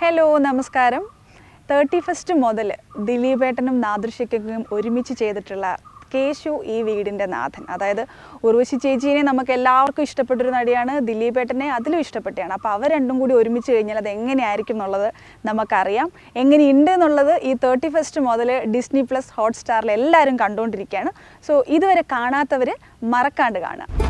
hello നമസ്കാരം thirty first മുതൽ ദിലീപേട്ടനും നാദൃശയ്ക്കും ഒരുമിച്ച് ചെയ്തിട്ടുള്ള കേശു ഈ വീടിൻ്റെ നാഥൻ അതായത് ഉർവശി ചേച്ചീനെ നമുക്ക് എല്ലാവർക്കും ഇഷ്ടപ്പെട്ടൊരു നടിയാണ് ദിലീപേട്ടനെ അതിലും ഇഷ്ടപ്പെട്ടതാണ് അപ്പോൾ അവർ രണ്ടും കൂടി ഒരുമിച്ച് കഴിഞ്ഞാൽ അത് എങ്ങനെയായിരിക്കും എന്നുള്ളത് നമുക്കറിയാം എങ്ങനെയുണ്ട് എന്നുള്ളത് ഈ തേർട്ടി ഫസ്റ്റ് മുതൽ ഡിസ്നി പ്ലസ് ഹോട്ട്സ്റ്റാറിൽ എല്ലാവരും കണ്ടുകൊണ്ടിരിക്കുകയാണ് സോ ഇതുവരെ കാണാത്തവർ മറക്കാണ്ട് കാണുക